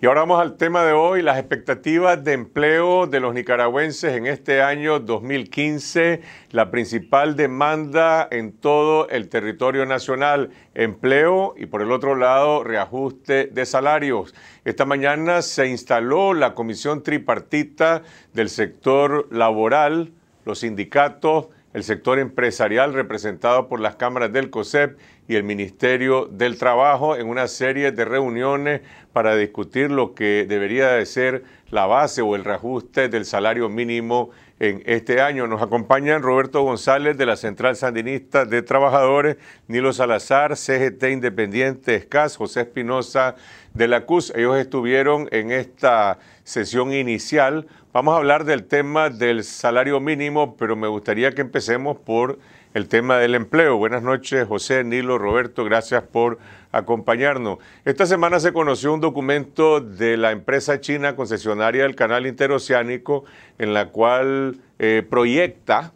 Y ahora vamos al tema de hoy, las expectativas de empleo de los nicaragüenses en este año 2015, la principal demanda en todo el territorio nacional, empleo y por el otro lado, reajuste de salarios. Esta mañana se instaló la comisión tripartita del sector laboral, los sindicatos, el sector empresarial representado por las cámaras del COSEP y el Ministerio del Trabajo en una serie de reuniones para discutir lo que debería de ser la base o el reajuste del salario mínimo en este año. Nos acompañan Roberto González de la Central Sandinista de Trabajadores, Nilo Salazar, CGT Independiente Escas, José Espinosa de la CUS. Ellos estuvieron en esta sesión inicial. Vamos a hablar del tema del salario mínimo, pero me gustaría que empecemos por el tema del empleo. Buenas noches, José, Nilo, Roberto, gracias por acompañarnos. Esta semana se conoció un documento de la empresa china concesionaria del canal interoceánico en la cual eh, proyecta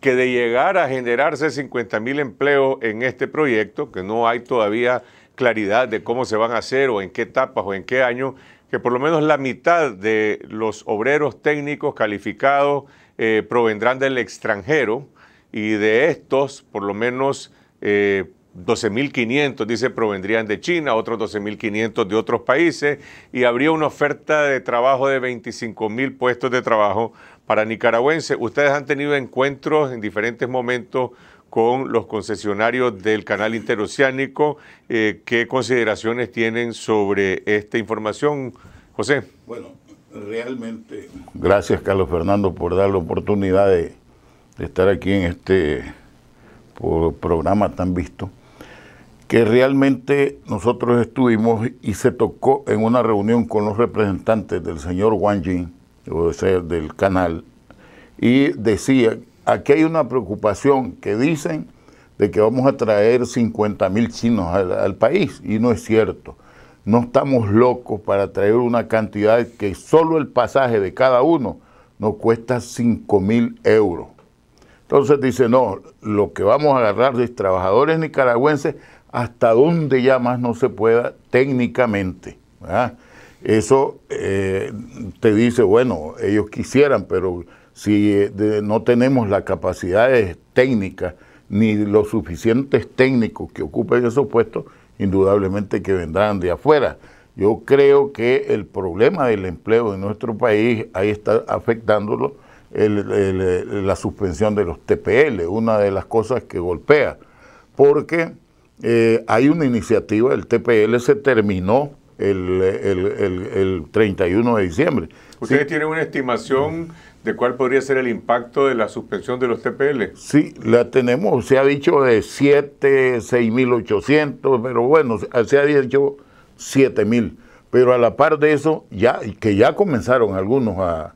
que de llegar a generarse 50 mil empleos en este proyecto, que no hay todavía claridad de cómo se van a hacer o en qué etapas o en qué año, que por lo menos la mitad de los obreros técnicos calificados eh, provendrán del extranjero y de estos, por lo menos 12.500, eh, dice, provendrían de China, otros 12.500 de otros países, y habría una oferta de trabajo de 25.000 puestos de trabajo para nicaragüenses. Ustedes han tenido encuentros en diferentes momentos con los concesionarios del canal interoceánico. Eh, ¿Qué consideraciones tienen sobre esta información, José? Bueno, realmente. Gracias, Carlos Fernando, por dar la oportunidad de, estar aquí en este programa tan visto que realmente nosotros estuvimos y se tocó en una reunión con los representantes del señor Wang Jin, o sea, del canal, y decía aquí hay una preocupación que dicen de que vamos a traer 50.000 chinos al, país y no es cierto. No estamos locos para traer una cantidad que solo el pasaje de cada uno nos cuesta 5.000 mil euros. Entonces dice, no, lo que vamos a agarrar de trabajadores nicaragüenses hasta donde ya más no se pueda técnicamente. Eso eh, te dice, bueno, ellos quisieran, pero si eh, no tenemos las capacidades técnicas ni los suficientes técnicos que ocupen esos puestos, indudablemente que vendrán de afuera. Yo creo que el problema del empleo en nuestro país, ahí está afectándolo eh, la suspensión de los TPL, una de las cosas que golpea, porque eh, hay una iniciativa, el TPL se terminó el, el 31 de diciembre. Ustedes tienen una estimación de cuál podría ser el impacto de la suspensión de los TPL. Sí, la tenemos, se ha dicho de 7, 6.800, pero bueno, se ha dicho 7.000. Pero a la par de eso, ya que ya comenzaron algunos a,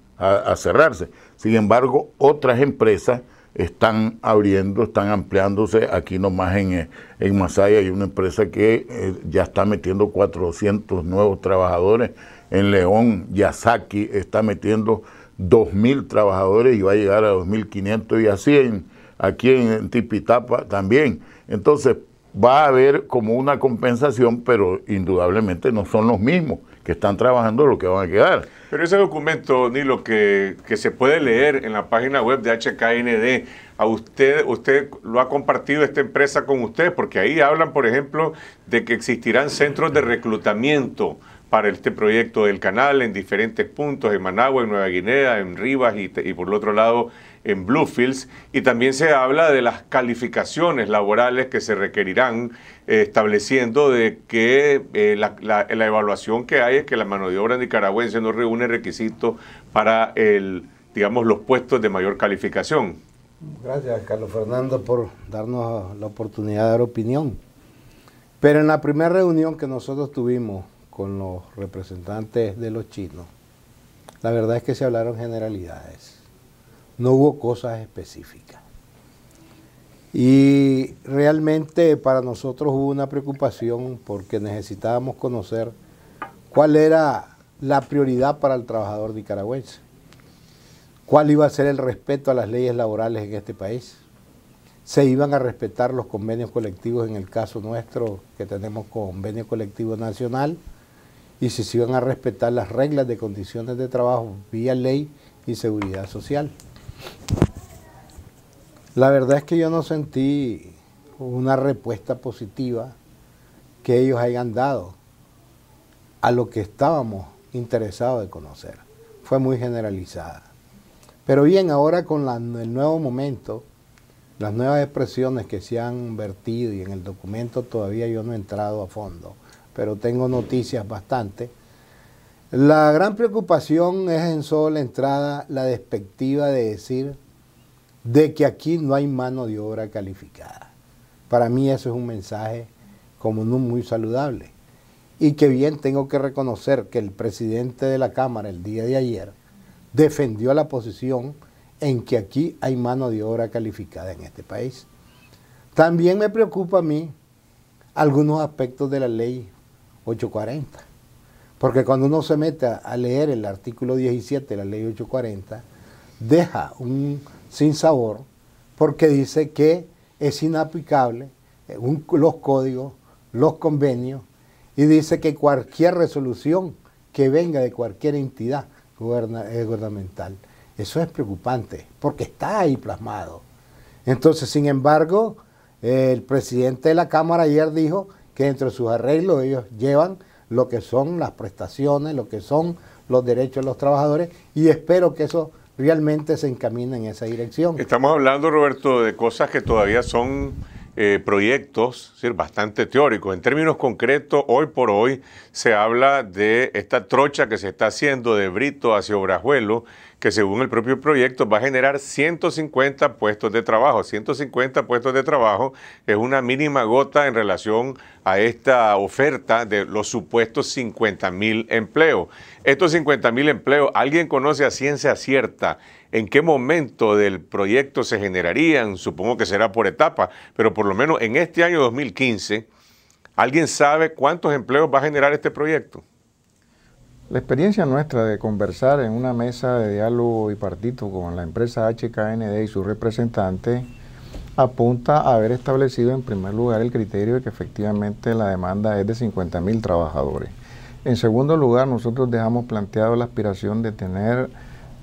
cerrarse. Sin embargo, otras empresas están abriendo, están ampliándose. Aquí nomás en, eh, en Masaya hay una empresa que eh, ya está metiendo 400 nuevos trabajadores. En León, Yasaki está metiendo 2.000 trabajadores y va a llegar a 2.500 y así en, aquí en Tipitapa también. Entonces va a haber como una compensación, pero indudablemente no son los mismos que están trabajando los que van a quedar. Pero ese documento, Nilo, que, que se puede leer en la página web de HKND, a usted, usted lo ha compartido esta empresa con usted, porque ahí hablan, por ejemplo, de que existirán centros de reclutamiento para este proyecto del canal en diferentes puntos, en Managua, en Nueva Guinea, en Rivas y, por el otro lado en Bluefields. Y también se habla de las calificaciones laborales que se requerirán, eh, estableciendo de que eh, la, evaluación que hay es que la mano de obra nicaragüense no reúne requisitos para el, digamos, los puestos de mayor calificación. Gracias, Carlos Fernando, por darnos la oportunidad de dar opinión. Pero en la primera reunión que nosotros tuvimos con los representantes de los chinos, la verdad es que se hablaron generalidades, no hubo cosas específicas. Y realmente para nosotros hubo una preocupación porque necesitábamos conocer cuál era la prioridad para el trabajador nicaragüense, cuál iba a ser el respeto a las leyes laborales en este país. Se iban a respetar los convenios colectivos en el caso nuestro que tenemos convenio colectivo nacional y si se iban a respetar las reglas de condiciones de trabajo vía ley y seguridad social. La verdad es que yo no sentí una respuesta positiva que ellos hayan dado a lo que estábamos interesados de conocer. Fue muy generalizada. Pero bien, ahora con el nuevo momento, las nuevas expresiones que se han vertido y en el documento todavía yo no he entrado a fondo, pero tengo noticias bastante. La gran preocupación es en solo la entrada la despectiva de decir de que aquí no hay mano de obra calificada. Para mí eso es un mensaje como no muy saludable. Y que bien tengo que reconocer que el presidente de la Cámara el día de ayer defendió la posición en que aquí hay mano de obra calificada en este país. También me preocupa a mí algunos aspectos de la ley 840. Porque cuando uno se mete a leer el artículo 17 de la ley 840, deja un sin sabor porque dice que es inaplicable eh, los códigos, los convenios, y dice que cualquier resolución que venga de cualquier entidad gubernamental, eso es preocupante, porque está ahí plasmado. Entonces, sin embargo, el presidente de la Cámara ayer dijo que entre sus arreglos ellos llevan lo que son las prestaciones, lo que son los derechos de los trabajadores y espero que eso realmente se encamine en esa dirección. Estamos hablando, Roberto, de cosas que todavía son eh, proyectos bastante teóricos. En términos concretos, hoy por hoy se habla de esta trocha que se está haciendo de Brito hacia Obrajuelo, que según el propio proyecto va a generar 150 puestos de trabajo. 150 puestos de trabajo es una mínima gota en relación a esta oferta de los supuestos 50 mil empleos. Estos 50 mil empleos, ¿alguien conoce a ciencia cierta en qué momento del proyecto se generarían? Supongo que será por etapa, pero por lo menos en este año 2015, ¿alguien sabe cuántos empleos va a generar este proyecto? La experiencia nuestra de conversar en una mesa de diálogo bipartito con la empresa HKND y su representante apunta a haber establecido en primer lugar el criterio de que efectivamente la demanda es de 50 trabajadores. En segundo lugar, nosotros dejamos planteado la aspiración de tener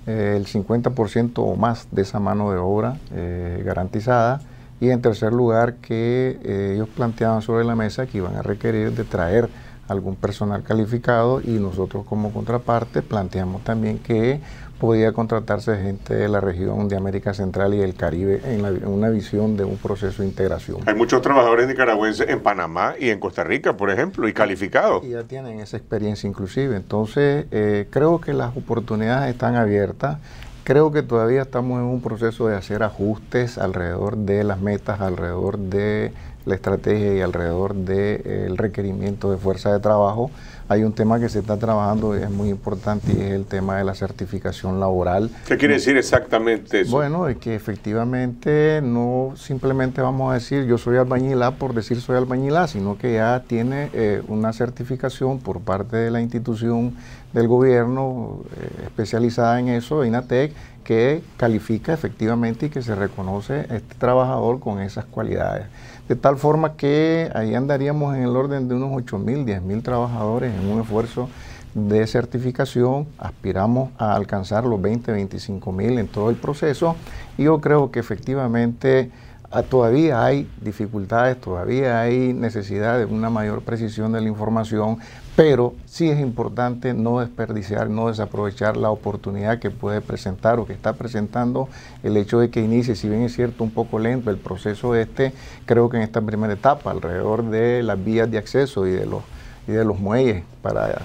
eh, el 50% o más de esa mano de obra eh, garantizada. Y en tercer lugar, que eh, ellos planteaban sobre la mesa que iban a requerir de traer algún personal calificado y nosotros como contraparte planteamos también que podía contratarse gente de la región de América Central y el Caribe en, una visión de un proceso de integración. Hay muchos trabajadores nicaragüenses en Panamá y en Costa Rica, por ejemplo, y calificados. Y ya tienen esa experiencia inclusive. Entonces, eh, creo que las oportunidades están abiertas. Creo que todavía estamos en un proceso de hacer ajustes alrededor de las metas, alrededor de la estrategia y alrededor del requerimiento de fuerza de trabajo, hay un tema que se está trabajando y es muy importante y es el tema de la certificación laboral. ¿Qué quiere decir exactamente eso? Bueno, es que efectivamente no simplemente vamos a decir yo soy albañilá por decir soy albañilá, sino que ya tiene eh, una certificación por parte de la institución del gobierno eh, especializada en eso, INATEC, que califica efectivamente y que se reconoce este trabajador con esas cualidades. De tal forma que ahí andaríamos en el orden de unos mil, 8.000, mil trabajadores en un esfuerzo de certificación, aspiramos a alcanzar los 20, 25 mil en todo el proceso y yo creo que efectivamente Ah, todavía hay dificultades, todavía hay necesidad de una mayor precisión de la información, pero sí es importante no desperdiciar, no desaprovechar la oportunidad que puede presentar o que está presentando el hecho de que inicie, si bien es cierto un poco lento el proceso este, creo que en esta primera etapa, alrededor de las vías de acceso y de los y de los muelles para eh,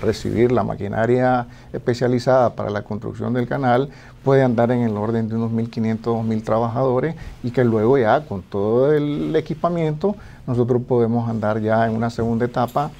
recibir la maquinaria especializada para la construcción del canal, puede andar en el orden de unos 1.500, 2.000 trabajadores y que luego ya con todo el equipamiento nosotros podemos andar ya en una segunda etapa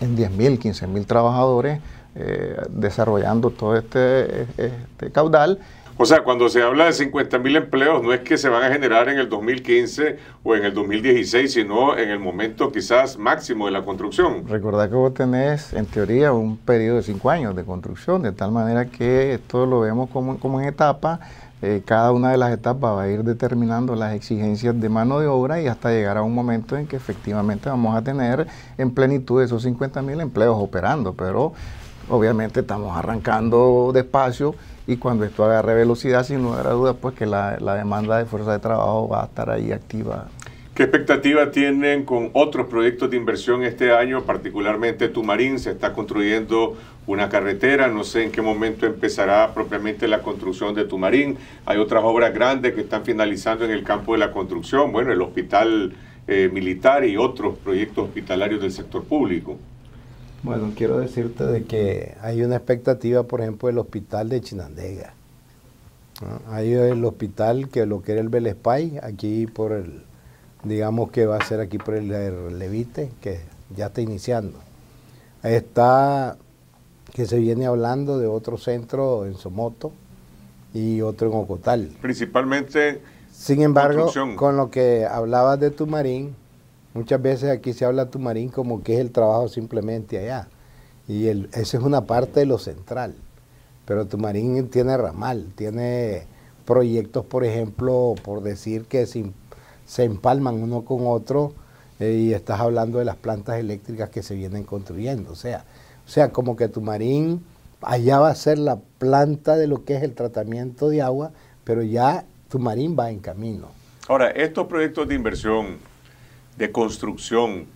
en 10.000, 15.000 trabajadores eh, desarrollando todo este, eh, este caudal o sea, cuando se habla de 50.000 empleos, no es que se van a generar en el 2015 o en el 2016, sino en el momento quizás máximo de la construcción. Recordad que vos tenés, en teoría, un periodo de cinco años de construcción, de tal manera que esto lo vemos como, en etapa, eh, cada una de las etapas va a ir determinando las exigencias de mano de obra y hasta llegar a un momento en que efectivamente vamos a tener en plenitud esos 50.000 empleos operando, pero obviamente estamos arrancando despacio y cuando esto agarre velocidad, sin lugar a dudas, pues que la, demanda de fuerza de trabajo va a estar ahí activa. ¿Qué expectativas tienen con otros proyectos de inversión este año, particularmente Tumarín? Se está construyendo una carretera, no sé en qué momento empezará propiamente la construcción de Tumarín. Hay otras obras grandes que están finalizando en el campo de la construcción, bueno, el hospital eh, militar y otros proyectos hospitalarios del sector público. Bueno, quiero decirte de que hay una expectativa, por ejemplo, del hospital de Chinandega. Hay el hospital que lo que era el Belespay, aquí por el, digamos que va a ser aquí por el, Levite, que ya está iniciando. Está que se viene hablando de otro centro en Somoto y otro en Ocotal. Principalmente. Sin embargo, con lo que hablabas de Tumarín, Muchas veces aquí se habla de Tumarín como que es el trabajo simplemente allá. Y el, es una parte de lo central. Pero Tumarín tiene ramal, tiene proyectos, por ejemplo, por decir que se, empalman uno con otro eh, y estás hablando de las plantas eléctricas que se vienen construyendo. O sea, o sea, como que Tumarín allá va a ser la planta de lo que es el tratamiento de agua, pero ya Tumarín va en camino. Ahora, estos proyectos de inversión de construcción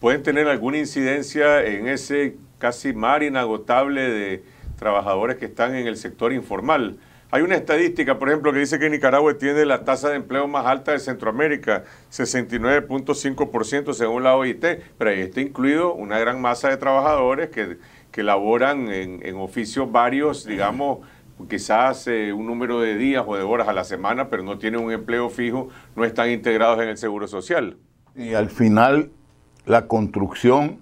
pueden tener alguna incidencia en ese casi mar inagotable de trabajadores que están en el sector informal. Hay una estadística, por ejemplo, que dice que Nicaragua tiene la tasa de empleo más alta de Centroamérica, 69.5% según la OIT, pero ahí está incluido una gran masa de trabajadores que, que laboran en, oficios varios, digamos, quizás eh, un número de días o de horas a la semana, pero no tienen un empleo fijo, no están integrados en el Seguro Social. Y al final, la construcción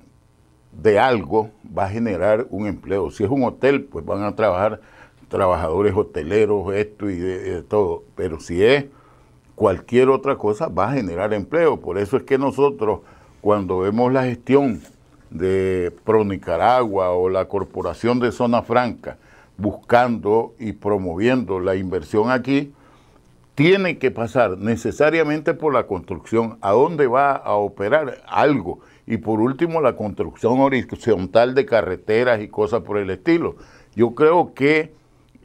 de algo va a generar un empleo. Si es un hotel, pues van a trabajar trabajadores hoteleros, esto y de, todo. Pero si es cualquier otra cosa, va a generar empleo. Por eso es que nosotros, cuando vemos la gestión de Pro Nicaragua o la Corporación de Zona Franca, buscando y promoviendo la inversión aquí, tiene que pasar necesariamente por la construcción, a dónde va a operar algo. Y por último, la construcción horizontal de carreteras y cosas por el estilo. Yo creo que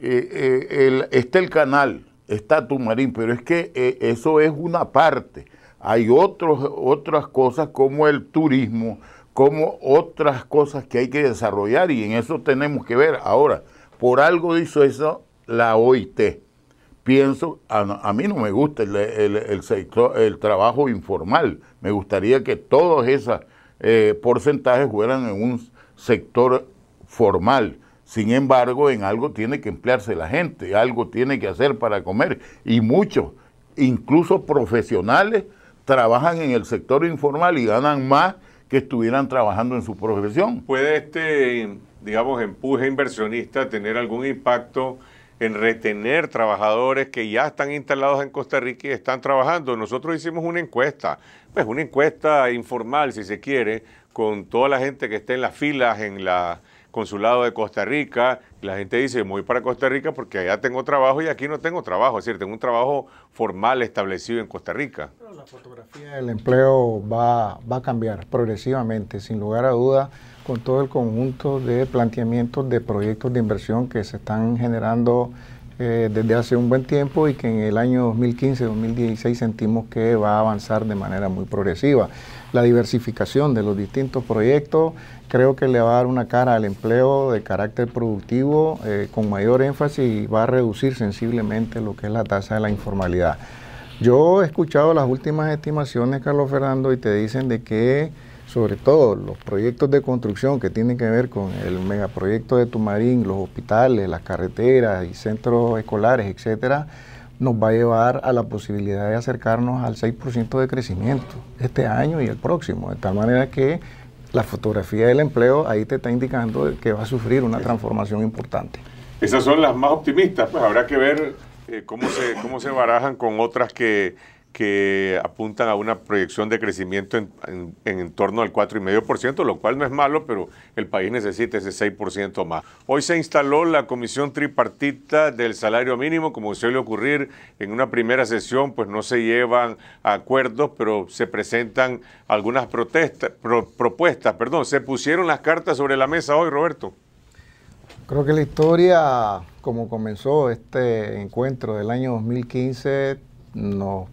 eh, eh, el, está el canal, está Tumarín, pero es que eh, eso es una parte. Hay otras cosas como el turismo, como otras cosas que hay que desarrollar y en eso tenemos que ver. Ahora, por algo hizo eso la OIT pienso, a, mí no me gusta el, sector, el trabajo informal, me gustaría que todos esos eh, porcentajes fueran en un sector formal. Sin embargo, en algo tiene que emplearse la gente, algo tiene que hacer para comer. Y muchos, incluso profesionales, trabajan en el sector informal y ganan más que estuvieran trabajando en su profesión. ¿Puede este, digamos, empuje inversionista tener algún impacto en retener trabajadores que ya están instalados en Costa Rica y están trabajando. Nosotros hicimos una encuesta, pues una encuesta informal, si se quiere, con toda la gente que está en las filas, en la consulado de Costa Rica, la gente dice, voy para Costa Rica porque allá tengo trabajo y aquí no tengo trabajo, es decir, tengo un trabajo formal establecido en Costa Rica. la fotografía del empleo va, a cambiar progresivamente, sin lugar a duda, con todo el conjunto de planteamientos de proyectos de inversión que se están generando eh, desde hace un buen tiempo y que en el año 2015-2016 sentimos que va a avanzar de manera muy progresiva la diversificación de los distintos proyectos creo que le va a dar una cara al empleo de carácter productivo eh, con mayor énfasis y va a reducir sensiblemente lo que es la tasa de la informalidad. Yo he escuchado las últimas estimaciones, Carlos Fernando, y te dicen de que sobre todo los proyectos de construcción que tienen que ver con el megaproyecto de Tumarín, los hospitales, las carreteras y centros escolares, etcétera, nos va a llevar a la posibilidad de acercarnos al 6% de crecimiento este año y el próximo, de tal manera que la fotografía del empleo ahí te está indicando que va a sufrir una transformación importante. Esas son las más optimistas, pues habrá que ver eh, cómo, cómo se barajan con otras que que apuntan a una proyección de crecimiento en, en, torno al 4,5%, lo cual no es malo, pero el país necesita ese 6% más. Hoy se instaló la comisión tripartita del salario mínimo, como suele ocurrir en una primera sesión, pues no se llevan a acuerdos, pero se presentan algunas protestas, propuestas, perdón, se pusieron las cartas sobre la mesa hoy, Roberto. Creo que la historia, como comenzó este encuentro del año 2015, nos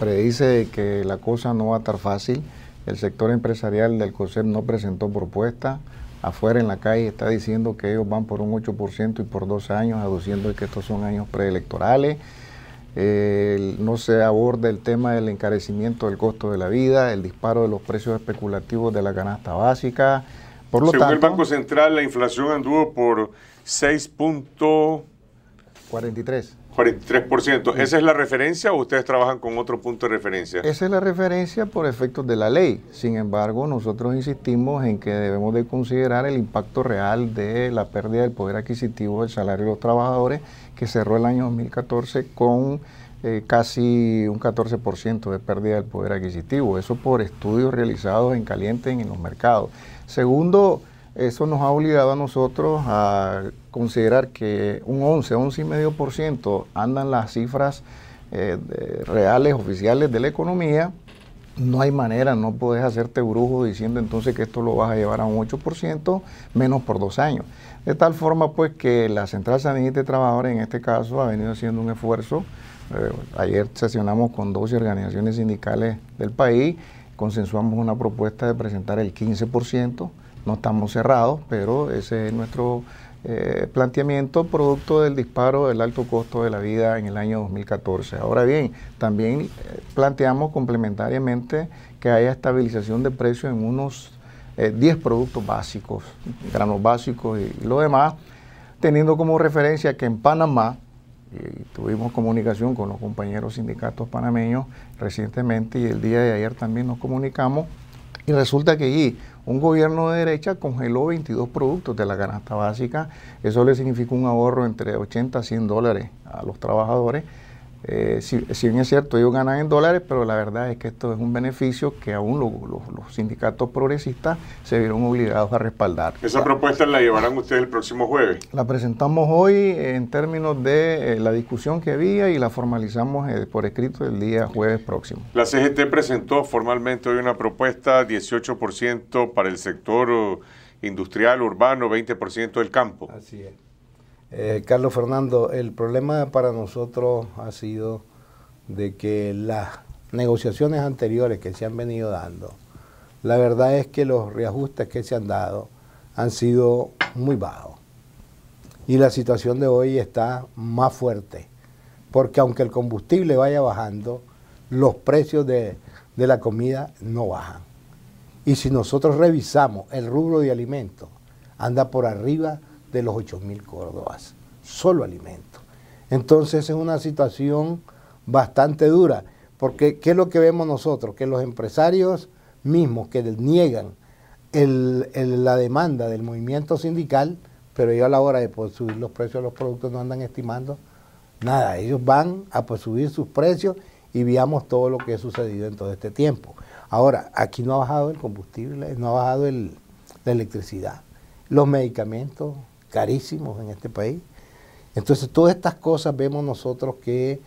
predice que la cosa no va a estar fácil. El sector empresarial del COSEP no presentó propuesta. Afuera en la calle está diciendo que ellos van por un 8% y por dos años, aduciendo que estos son años preelectorales. Eh, no se aborda el tema del encarecimiento del costo de la vida, el disparo de los precios especulativos de la canasta básica. Por lo Según el Banco Central, la inflación anduvo por 6.43. 43%. ¿Esa es la referencia o ustedes trabajan con otro punto de referencia? Esa es la referencia por efectos de la ley. Sin embargo, nosotros insistimos en que debemos de considerar el impacto real de la pérdida del poder adquisitivo del salario de los trabajadores que cerró el año 2014 con eh, casi un 14% de pérdida del poder adquisitivo. Eso por estudios realizados en caliente en los mercados. Segundo, eso nos ha obligado a nosotros a considerar que un 11, ciento andan las cifras eh, reales, oficiales de la economía. No hay manera, no puedes hacerte brujo diciendo entonces que esto lo vas a llevar a un 8%, menos por dos años. De tal forma pues que la Central sanita de Trabajadores en este caso ha venido haciendo un esfuerzo. Eh, ayer sesionamos con 12 organizaciones sindicales del país, consensuamos una propuesta de presentar el 15% no estamos cerrados, pero ese es nuestro eh, planteamiento producto del disparo del alto costo de la vida en el año 2014. Ahora bien, también eh, planteamos complementariamente que haya estabilización de precios en unos 10 eh, productos básicos, granos básicos y, lo demás, teniendo como referencia que en Panamá, tuvimos comunicación con los compañeros sindicatos panameños recientemente y el día de ayer también nos comunicamos, y resulta que allí un gobierno de derecha congeló 22 productos de la canasta básica. Eso le significó un ahorro entre 80 a 100 dólares a los trabajadores eh, si, bien es cierto, ellos ganan en dólares, pero la verdad es que esto es un beneficio que aún los, sindicatos progresistas se vieron obligados a respaldar. ¿Esa propuesta la llevarán ustedes el próximo jueves? La presentamos hoy en términos de eh, la discusión que había y la formalizamos eh, por escrito el día jueves próximo. La CGT presentó formalmente hoy una propuesta 18% para el sector oh, industrial urbano, 20% del campo. Así es. Eh, Carlos Fernando, el problema para nosotros ha sido de que las negociaciones anteriores que se han venido dando, la verdad es que los reajustes que se han dado han sido muy bajos. Y la situación de hoy está más fuerte, porque aunque el combustible vaya bajando, los precios de, de la comida no bajan. Y si nosotros revisamos el rubro de alimentos, anda por arriba de los 8.000 córdobas, solo alimento Entonces es una situación bastante dura, porque ¿qué es lo que vemos nosotros? Que los empresarios mismos que niegan la demanda del movimiento sindical, pero ellos a la hora de pues, subir los precios de los productos no andan estimando nada, ellos van a pues, subir sus precios y veamos todo lo que ha sucedido en todo este tiempo. Ahora, aquí no ha bajado el combustible, no ha bajado la electricidad, los medicamentos carísimos en este país. Entonces todas estas cosas vemos nosotros que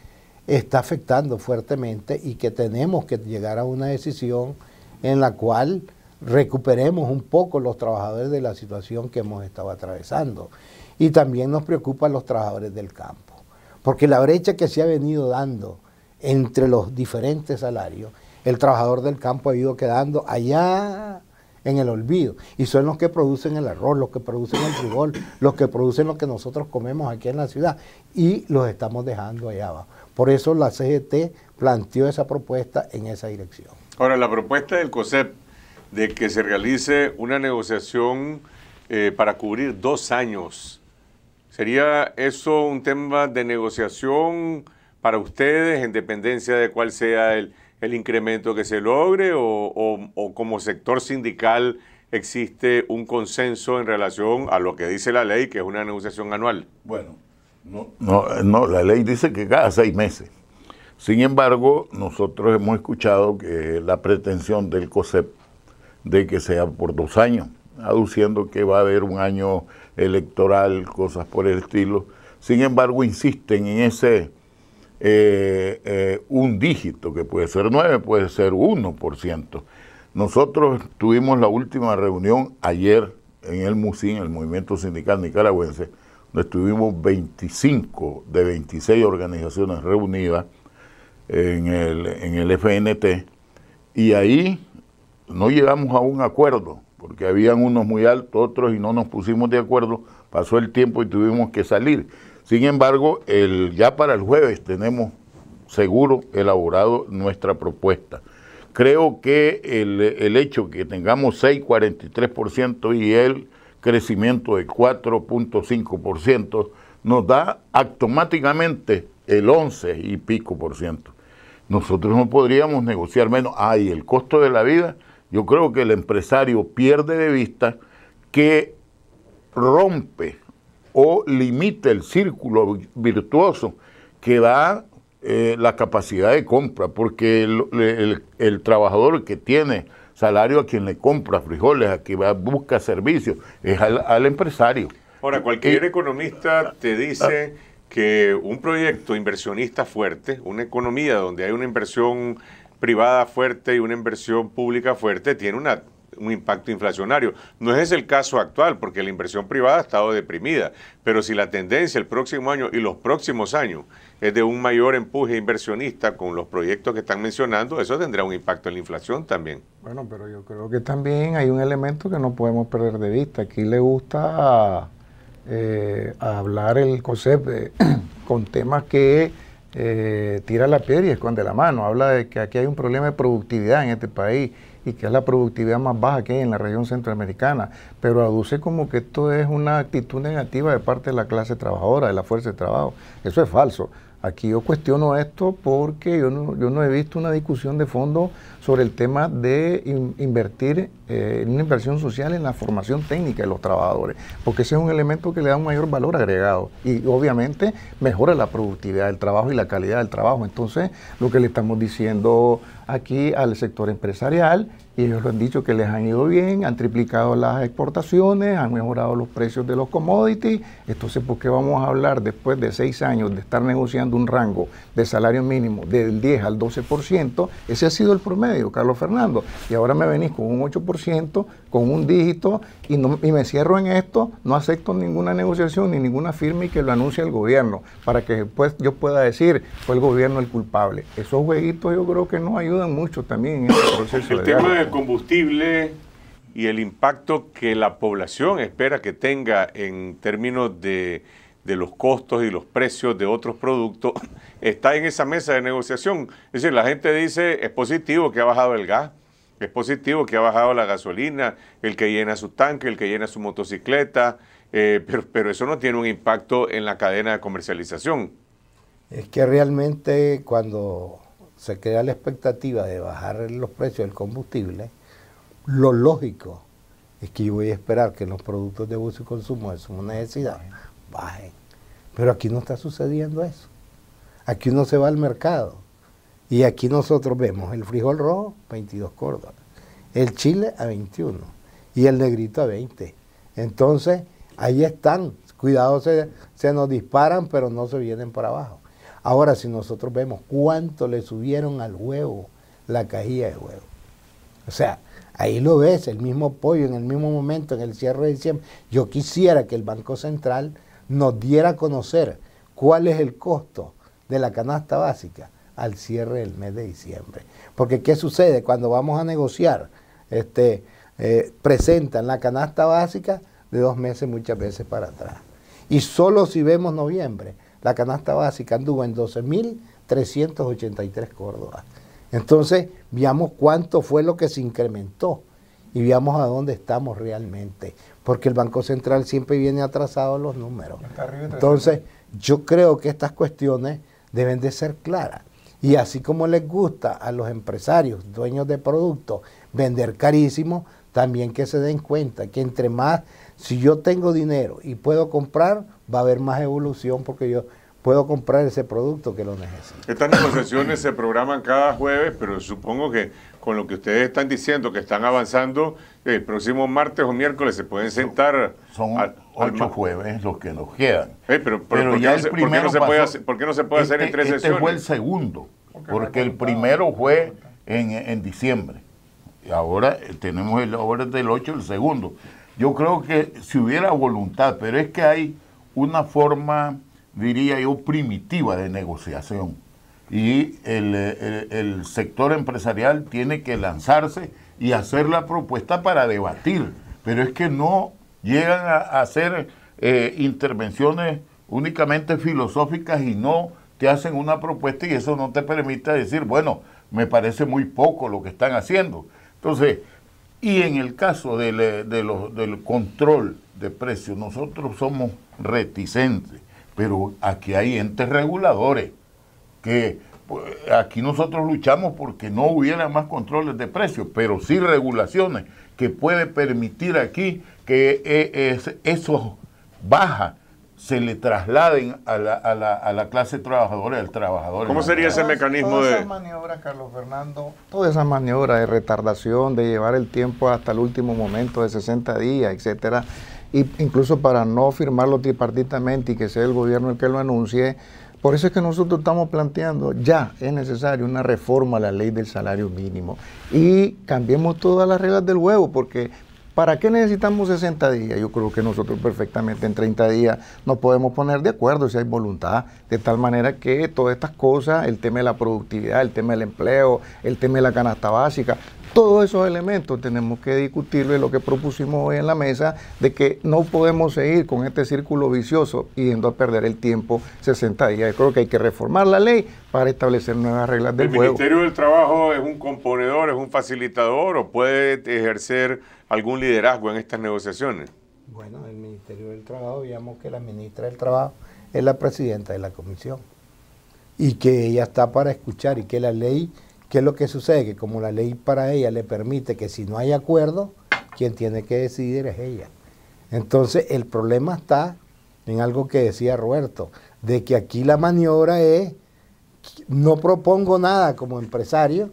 está afectando fuertemente y que tenemos que llegar a una decisión en la cual recuperemos un poco los trabajadores de la situación que hemos estado atravesando. Y también nos preocupan los trabajadores del campo, porque la brecha que se ha venido dando entre los diferentes salarios, el trabajador del campo ha ido quedando allá en el olvido. Y son los que producen el arroz, los que producen el frijol, los que producen lo que nosotros comemos aquí en la ciudad. Y los estamos dejando allá abajo. Por eso la CGT planteó esa propuesta en esa dirección. Ahora, la propuesta del COSEP de que se realice una negociación eh, para cubrir dos años, ¿sería eso un tema de negociación para ustedes en dependencia de cuál sea el el incremento que se logre o, como sector sindical existe un consenso en relación a lo que dice la ley, que es una negociación anual? Bueno, no, no, la ley dice que cada seis meses. Sin embargo, nosotros hemos escuchado que la pretensión del COSEP de que sea por dos años, aduciendo que va a haber un año electoral, cosas por el estilo. Sin embargo, insisten en ese eh, eh, un dígito, que puede ser 9, puede ser 1%. Nosotros tuvimos la última reunión ayer en el MUSIN, el Movimiento Sindical Nicaragüense, donde estuvimos 25 de 26 organizaciones reunidas en el, en el FNT, y ahí no llegamos a un acuerdo, porque habían unos muy altos, otros y no nos pusimos de acuerdo, pasó el tiempo y tuvimos que salir. Sin embargo, el, ya para el jueves tenemos seguro elaborado nuestra propuesta. Creo que el, el hecho que tengamos 6,43% y el crecimiento de 4.5% nos da automáticamente el 11 y pico por ciento. Nosotros no podríamos negociar menos. Hay el costo de la vida, yo creo que el empresario pierde de vista que rompe o limita el círculo virtuoso que da eh, la capacidad de compra, porque el, trabajador que tiene salario a quien le compra frijoles, a quien busca servicios, es al, empresario. Ahora, eh, cualquier economista te dice que un proyecto inversionista fuerte, una economía donde hay una inversión privada fuerte y una inversión pública fuerte, tiene una un impacto inflacionario. No es el caso actual, porque la inversión privada ha estado deprimida, pero si la tendencia el próximo año y los próximos años es de un mayor empuje inversionista con los proyectos que están mencionando, eso tendrá un impacto en la inflación también. Bueno, pero yo creo que también hay un elemento que no podemos perder de vista. Aquí le gusta eh, hablar el concepto eh, con temas que eh, tira la piedra y esconde la mano. Habla de que aquí hay un problema de productividad en este país que es la productividad más baja que hay en la región centroamericana, pero aduce como que esto es una actitud negativa de parte de la clase trabajadora, de la fuerza de trabajo. Eso es falso. Aquí yo cuestiono esto porque yo yo no he visto una discusión de fondo sobre el tema de invertir eh, en una inversión social en la formación técnica de los trabajadores, porque ese es un elemento que le da un mayor valor agregado y obviamente mejora la productividad del trabajo y la calidad del trabajo. Entonces, lo que le estamos diciendo aquí al sector empresarial, y ellos lo han dicho que les han ido bien, han triplicado las exportaciones, han mejorado los precios de los commodities. Entonces, ¿por qué vamos a hablar después de seis años de estar negociando un rango de salario mínimo del 10 al 12%? Ese ha sido el promedio Carlos Fernando. Y ahora me venís con un 8%, con un dígito, y, no, me cierro en esto, no acepto ninguna negociación ni ninguna firma y que lo anuncie el gobierno, para que después pues, yo pueda decir, fue el gobierno el culpable. Esos jueguitos yo creo que no ayudan mucho también en este proceso. el tema del combustible y el impacto que la población espera que tenga en términos de de los costos y los precios de otros productos, está en esa mesa de negociación. Es decir, la gente dice, es positivo que ha bajado el gas, es positivo que ha bajado la gasolina, el que llena su tanque, el que llena su motocicleta, eh, pero, pero eso no tiene un impacto en la cadena de comercialización. Es que realmente cuando se crea la expectativa de bajar los precios del combustible, lo lógico es que yo voy a esperar que los productos de uso y consumo es una necesidad bajen. Pero aquí no está sucediendo eso. Aquí uno se va al mercado y aquí nosotros vemos el frijol rojo 22 córdobas, el chile a 21 y el negrito a 20. Entonces, ahí están. Cuidado, se, se nos disparan, pero no se vienen para abajo. Ahora, si nosotros vemos cuánto le subieron al huevo, la cajilla de huevo. O sea, ahí lo ves, el mismo pollo en el mismo momento, en el cierre de diciembre. Yo quisiera que el Banco Central nos diera a conocer cuál es el costo de la canasta básica al cierre del mes de diciembre. Porque ¿qué sucede cuando vamos a negociar? Este, eh, presentan la canasta básica de dos meses muchas veces para atrás. Y solo si vemos noviembre, la canasta básica anduvo en 12.383 córdobas. Entonces, veamos cuánto fue lo que se incrementó y veamos a dónde estamos realmente, porque el Banco Central siempre viene atrasado los números. Entonces, yo creo que estas cuestiones deben de ser claras. Y así como les gusta a los empresarios, dueños de productos, vender carísimo, también que se den cuenta que entre más, si yo tengo dinero y puedo comprar, va a haber más evolución porque yo puedo comprar ese producto que lo necesito. Estas negociaciones se programan cada jueves, pero supongo que con lo que ustedes están diciendo, que están avanzando, el próximo martes o miércoles se pueden sentar. Son ocho jueves los que nos quedan. pero, ya el primero no se puede hacer, ¿por no se puede hacer en tres sesiones? fue el segundo, porque el primero fue en, en diciembre. Y ahora eh, tenemos el ahora del 8, el segundo. Yo creo que si hubiera voluntad, pero es que hay una forma, diría yo, primitiva de negociación y el, sector empresarial tiene que lanzarse y hacer la propuesta para debatir, pero es que no llegan a, hacer eh, intervenciones únicamente filosóficas y no te hacen una propuesta y eso no te permite decir, bueno, me parece muy poco lo que están haciendo. Entonces, y en el caso del, eh, de del control de precios, nosotros somos reticentes, pero aquí hay entes reguladores que pues, aquí nosotros luchamos porque no hubiera más controles de precios, pero sí regulaciones que puede permitir aquí que eh, esos bajas se le trasladen a la, a la, a la clase trabajadora, al trabajador. ¿Cómo sería ese mecanismo de...? Todas esas maniobras, Carlos Fernando, Toda esas maniobras de retardación, de llevar el tiempo hasta el último momento de 60 días, etcétera, y incluso para no firmarlo tripartitamente y que sea el gobierno el que lo anuncie, por eso es que nosotros estamos planteando, ya es necesaria una reforma a la ley del salario mínimo y cambiemos todas las reglas del huevo, porque ¿Para qué necesitamos 60 días? Yo creo que nosotros perfectamente en 30 días nos podemos poner de acuerdo si hay voluntad, de tal manera que todas estas cosas, el tema de la productividad, el tema del empleo, el tema de la canasta básica, todos esos elementos tenemos que discutirlo y lo que propusimos hoy en la mesa de que no podemos seguir con este círculo vicioso yendo a perder el tiempo 60 días. Yo creo que hay que reformar la ley para establecer nuevas reglas del juego. ¿El Ministerio del Trabajo es un componedor, es un facilitador o puede ejercer algún liderazgo en estas negociaciones? Bueno, el Ministerio del Trabajo, digamos que la ministra del Trabajo es la presidenta de la comisión y que ella está para escuchar y que la ley, ¿qué es lo que sucede? Que como la ley para ella le permite que si no hay acuerdo, quien tiene que decidir es ella. Entonces el problema está en algo que decía Roberto, de que aquí la maniobra es, no propongo nada como empresario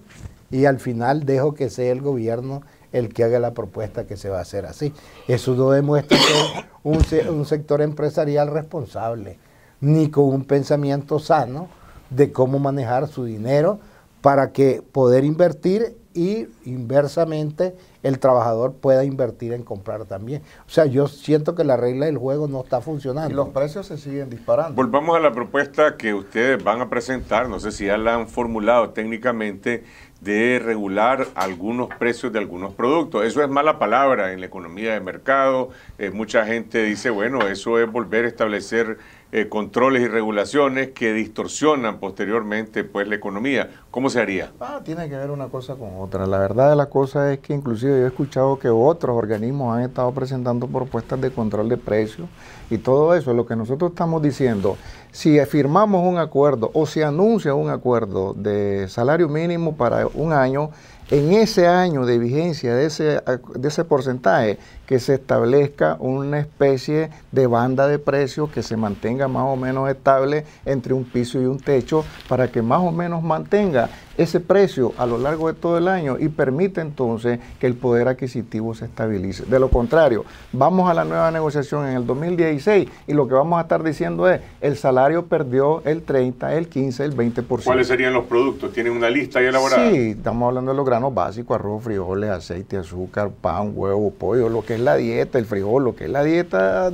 y al final dejo que sea el gobierno el que haga la propuesta que se va a hacer así. Eso no demuestra que un, sector empresarial responsable, ni con un pensamiento sano de cómo manejar su dinero para que poder invertir y inversamente el trabajador pueda invertir en comprar también. O sea, yo siento que la regla del juego no está funcionando. Y los precios se siguen disparando. Volvamos a la propuesta que ustedes van a presentar, no sé si ya la han formulado técnicamente, de regular algunos precios de algunos productos. Eso es mala palabra en la economía de mercado. Eh, mucha gente dice, bueno, eso es volver a establecer eh, controles y regulaciones que distorsionan posteriormente pues la economía. ¿Cómo se haría? Ah, tiene que ver una cosa con otra. La verdad de la cosa es que inclusive yo he escuchado que otros organismos han estado presentando propuestas de control de precios y todo eso. Lo que nosotros estamos diciendo, si firmamos un acuerdo o se anuncia un acuerdo de salario mínimo para un año, en ese año de vigencia de ese, porcentaje que se establezca una especie de banda de precios que se mantenga más o menos estable entre un piso y un techo para que más o menos mantenga ese precio a lo largo de todo el año y permite entonces que el poder adquisitivo se estabilice. De lo contrario, vamos a la nueva negociación en el 2016 y lo que vamos a estar diciendo es, el salario perdió el 30, el 15, el 20%. ¿Cuáles serían los productos? ¿Tienen una lista ya elaborada? Sí, estamos hablando de los granos básicos, arroz, frijoles, aceite, azúcar, pan, huevo, pollo, lo que es la dieta, el frijol, lo que es la dieta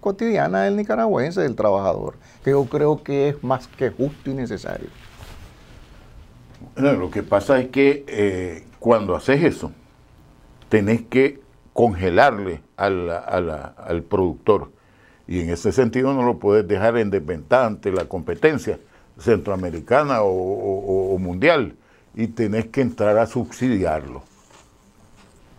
cotidiana del nicaragüense, del trabajador, que yo creo que es más que justo y necesario lo que pasa es que eh, cuando haces eso, tenés que congelarle al productor. Y en ese sentido no lo puedes dejar en desventaja ante la competencia centroamericana o, mundial. Y tenés que entrar a subsidiarlo.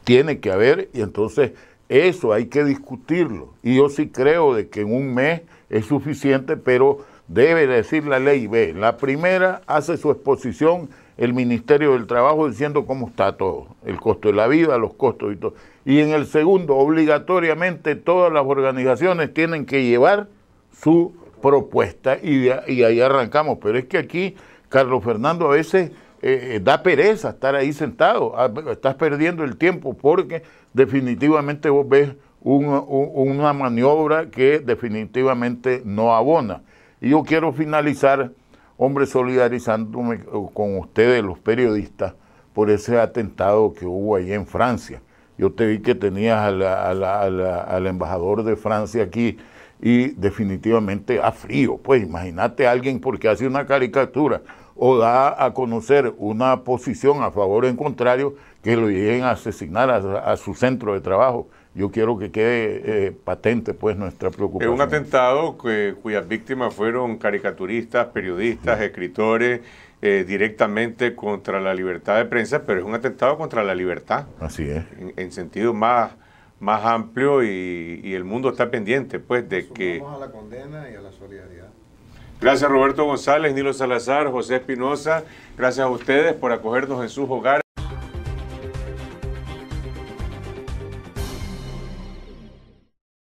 Tiene que haber, y entonces eso hay que discutirlo. Y yo sí creo de que en un mes es suficiente, pero Debe decir la ley B. La primera hace su exposición el Ministerio del Trabajo diciendo cómo está todo, el costo de la vida, los costos y todo. Y en el segundo, obligatoriamente todas las organizaciones tienen que llevar su propuesta y, ahí arrancamos. Pero es que aquí Carlos Fernando a veces eh, eh, da pereza estar ahí sentado, ah, estás perdiendo el tiempo porque definitivamente vos ves una maniobra que definitivamente no abona. Y yo quiero finalizar, hombre, solidarizándome con ustedes, los periodistas, por ese atentado que hubo ahí en Francia. Yo te vi que tenías al embajador de Francia aquí y definitivamente a frío. Pues imagínate a alguien porque hace una caricatura o da a conocer una posición a favor o en contrario que lo lleguen a asesinar a su centro de trabajo yo quiero que quede eh, patente pues nuestra preocupación. Es un atentado cuyas víctimas fueron caricaturistas, periodistas, escritores, eh, directamente contra la libertad de prensa, pero es un atentado contra la libertad. Así es. En, sentido más, más amplio y, el mundo está pendiente pues de que... a la condena y a la solidaridad. Gracias Roberto González, Nilo Salazar, José Espinosa, gracias a ustedes por acogernos en sus hogares.